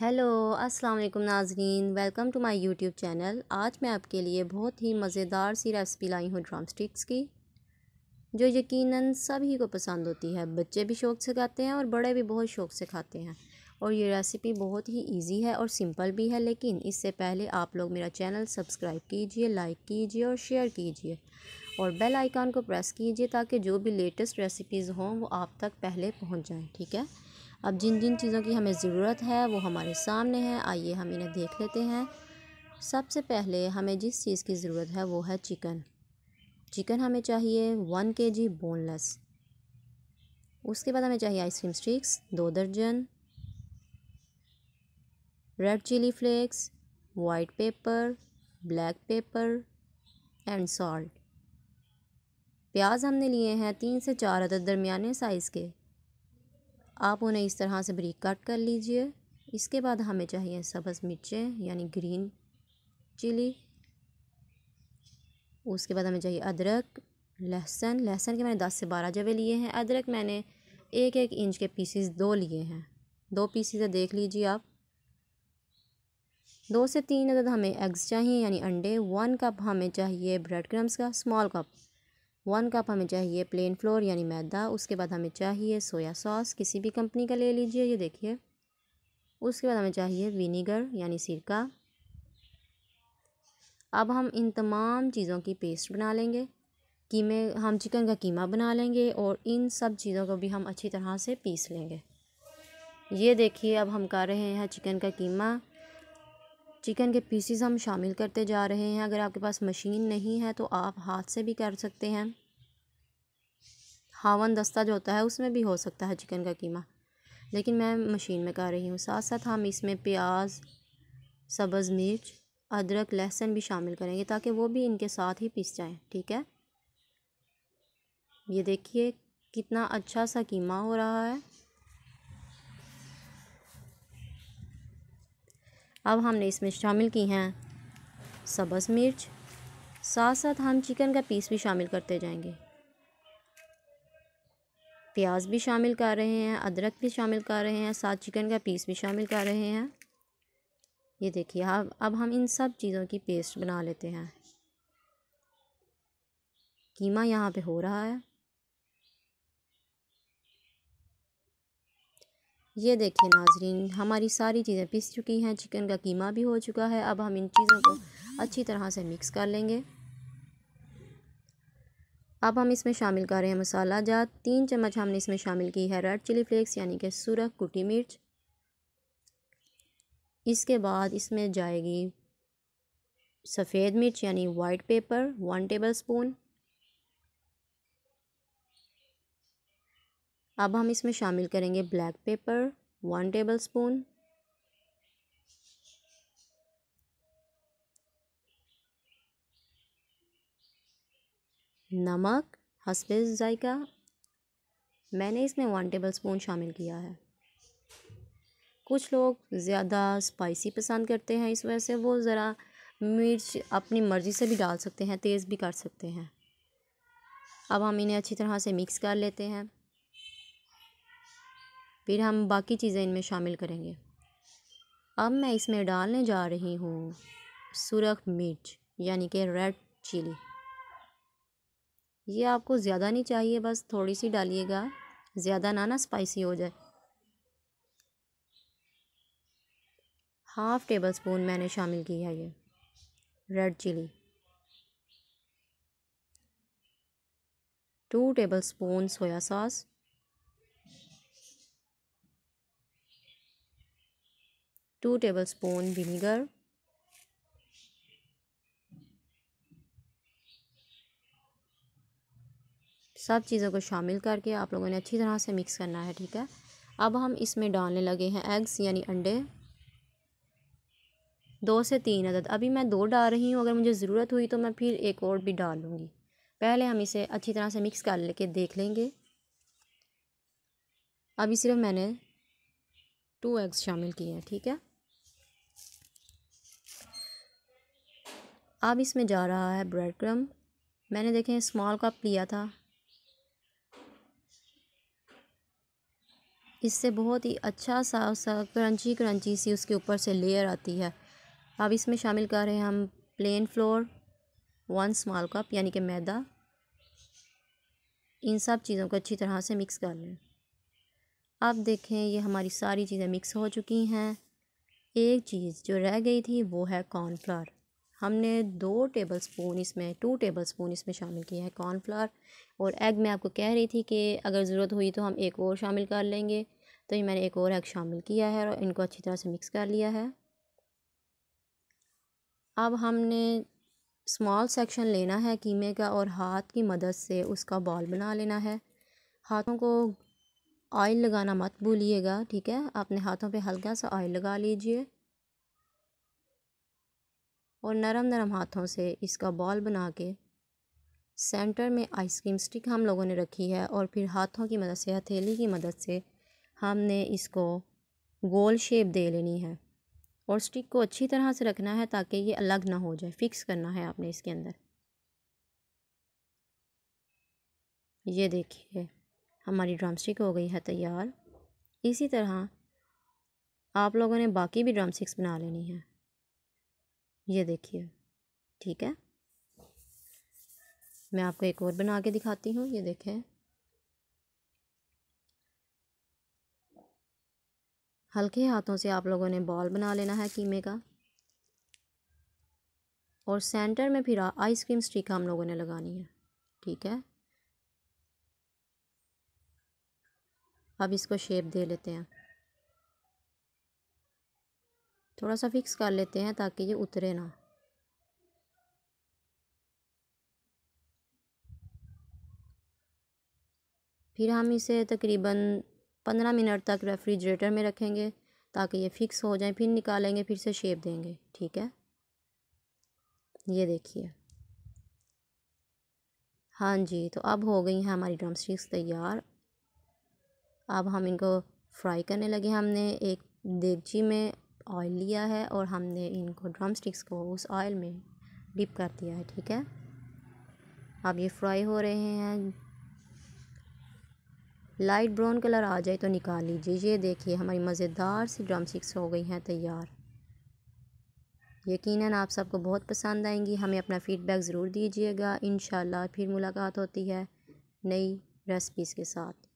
hello अस्सलाम वालेकुम नाजरीन welcome to my YouTube channel आज मैं आपके लिए बहुत ही मज़ेदार सी रेसिपी लाई हूँ ड्राम स्टिक्स की जो यकीनन सभी को पसंद होती है बच्चे भी शौक़ से खाते हैं और बड़े भी बहुत शौक़ से खाते हैं और ये रेसिपी बहुत ही इजी है और सिंपल भी है लेकिन इससे पहले आप लोग मेरा चैनल सब्सक्राइब कीजिए लाइक कीजिए और शेयर कीजिए और बेल आइकान को प्रेस कीजिए ताकि जो भी लेटेस्ट रेसिपीज़ हों वो आप तक पहले पहुँच जाएँ ठीक है अब जिन जिन चीज़ों की हमें ज़रूरत है वो हमारे सामने है आइए हम इन्हें देख लेते हैं सबसे पहले हमें जिस चीज़ की ज़रूरत है वो है चिकन चिकन हमें चाहिए वन के जी बोनलेस उसके बाद हमें चाहिए आइसक्रीम स्टिक्स दो दर्जन red chilli flakes white pepper black pepper and salt प्याज हमने लिए हैं तीन से चार अदर दरमिया साइज़ के आप उन्हें इस तरह से बरीक कट कर लीजिए इसके बाद हमें चाहिए सब्ज़ मिर्चें यानी ग्रीन चिली उसके बाद हमें चाहिए अदरक लहसुन लहसुन के मैंने दस से बारह जवे लिए हैं अदरक मैंने एक एक इंच के पीसीस दो लिए हैं दो पीसीस देख लीजिए आप दो से तीन अदद हमें एग्स चाहिए यानी अंडे वन कप हमें चाहिए ब्रेड क्रम्स का स्मॉल कप वन कप हमें चाहिए प्लेन फ्लोर यानी मैदा उसके बाद हमें चाहिए सोया सॉस किसी भी कंपनी का ले लीजिए ये देखिए उसके बाद हमें चाहिए विनीगर यानी सिरका अब हम इन तमाम चीज़ों की पेस्ट बना लेंगे कीमे हम चिकन का कीमा बना लेंगे और इन सब चीज़ों को भी हम अच्छी तरह से पीस लेंगे ये देखिए अब हम कर रहे हैं चिकन का कीमा चिकन के पीसीस हम शामिल करते जा रहे हैं अगर आपके पास मशीन नहीं है तो आप हाथ से भी कर सकते हैं हावन दस्ता जो होता है उसमें भी हो सकता है चिकन का कीमा लेकिन मैं मशीन में कर रही हूँ साथ साथ हम इसमें प्याज सब्ज़ मिर्च अदरक लहसुन भी शामिल करेंगे ताकि वो भी इनके साथ ही पीस जाए ठीक है ये देखिए कितना अच्छा सा कीमा हो रहा है अब हमने इसमें शामिल की हैं सब्ज़ मिर्च साथ साथ हम चिकन का पीस भी शामिल करते जाएंगे प्याज भी शामिल कर रहे हैं अदरक भी शामिल कर रहे हैं साथ चिकन का पीस भी शामिल कर रहे हैं ये देखिए अब अब हम इन सब चीज़ों की पेस्ट बना लेते हैं कीमा यहाँ पे हो रहा है ये देखिए नाजरीन हमारी सारी चीज़ें पिस चुकी हैं चिकन का कीमा भी हो चुका है अब हम इन चीज़ों को अच्छी तरह से मिक्स कर लेंगे अब हम इसमें शामिल कर रहे हैं मसाला जात तीन चम्मच हमने इसमें शामिल की है रेड चिली फ्लेक्स यानी कि सुरख कुटी मिर्च इसके बाद इसमें जाएगी सफ़ेद मिर्च यानी white pepper one tablespoon अब हम इसमें शामिल करेंगे black pepper one tablespoon नमक हसबे जायका मैंने इसमें वन टेबल स्पून शामिल किया है कुछ लोग ज़्यादा स्पाइसी पसंद करते हैं इस वजह से वो ज़रा मिर्च अपनी मर्ज़ी से भी डाल सकते हैं तेज़ भी कर सकते हैं अब हम इन्हें अच्छी तरह से मिक्स कर लेते हैं फिर हम बाकी चीज़ें इनमें शामिल करेंगे अब मैं इसमें डालने जा रही हूँ सुरख मिर्च यानी कि रेड चिली ये आपको ज़्यादा नहीं चाहिए बस थोड़ी सी डालिएगा ज़्यादा ना ना स्पाइसी हो जाए हाफ़ टेबल स्पून मैंने शामिल की है ये red chilli two tablespoon soya sauce two tablespoon vinegar सब चीज़ों को शामिल करके आप लोगों ने अच्छी तरह से मिक्स करना है ठीक है अब हम इसमें डालने लगे हैं एग्स यानी अंडे दो से तीन अदद अभी मैं दो डाल रही हूँ अगर मुझे ज़रूरत हुई तो मैं फिर एक और भी डाल लूँगी पहले हम इसे अच्छी तरह से मिक्स कर लेके देख लेंगे अभी सिर्फ मैंने टू एग्स शामिल किए हैं ठीक है अब इसमें जा रहा है ब्रेड क्रम मैंने देखें स्मॉल कप लिया था इससे बहुत ही अच्छा सा सा क्रंची क्रंची सी उसके ऊपर से लेयर आती है अब इसमें शामिल कर रहे हैं हम plain flour one small cup यानी कि मैदा इन सब चीज़ों को अच्छी तरह से मिक्स कर लें अब देखें ये हमारी सारी चीज़ें मिक्स हो चुकी हैं एक चीज़ जो रह गई थी वो है कॉर्नफ्लावर हमने दो टेबल स्पून इसमें टू टेबल स्पून इसमें शामिल किया है कॉर्नफ्लावर और एग मैं आपको कह रही थी कि अगर ज़रूरत हुई तो हम एक और शामिल कर लेंगे तो ये मैंने एक और एग शामिल किया है और इनको अच्छी तरह से मिक्स कर लिया है अब हमने स्मॉल सेक्शन लेना है कीमे का और हाथ की मदद से उसका बॉल बना लेना है हाथों को ऑयल लगाना मत भूलिएगा ठीक है अपने हाथों पे हल्का सा ऑयल लगा लीजिए और नरम नरम हाथों से इसका बॉल बना के सेंटर में आइसक्रीम स्टिक हम लोगों ने रखी है और फिर हाथों की मदद से हथेली की मदद से हमने इसको गोल शेप दे लेनी है और स्टिक को अच्छी तरह से रखना है ताकि ये अलग ना हो जाए फिक्स करना है आपने इसके अंदर ये देखिए हमारी ड्रम स्टिक हो गई है तैयार इसी तरह आप लोगों ने बाकी भी ड्रम स्टिक्स बना लेनी है ये देखिए ठीक है मैं आपको एक और बना के दिखाती हूँ ये देखें हल्के हाथों से आप लोगों ने बॉल बना लेना है कीमे का और सेंटर में फिर आइसक्रीम स्टिक हम लोगों ने लगानी है ठीक है अब इसको शेप दे लेते हैं थोड़ा सा फिक्स कर लेते हैं ताकि ये उतरे ना फिर हम इसे तकरीबन पंद्रह मिनट तक रेफ्रिजरेटर में रखेंगे ताकि ये फ़िक्स हो जाए फिर निकालेंगे फिर से शेप देंगे ठीक है ये देखिए हाँ जी तो अब हो गई हैं हमारी ड्रम स्टिक्स तैयार अब हम इनको फ्राई करने लगे हमने एक देगची में ऑयल लिया है और हमने इनको ड्रम स्टिक्स को उस ऑयल में डिप कर दिया है ठीक है अब ये फ्राई हो रहे हैं लाइट ब्राउन कलर आ जाए तो निकाल लीजिए ये देखिए हमारी मज़ेदार सी ड्रम स्टिक्स हो गई हैं तैयार यकीनन आप सबको बहुत पसंद आएंगी हमें अपना फ़ीडबैक ज़रूर दीजिएगा इन फिर मुलाकात होती है नई रेसिपीज़ के साथ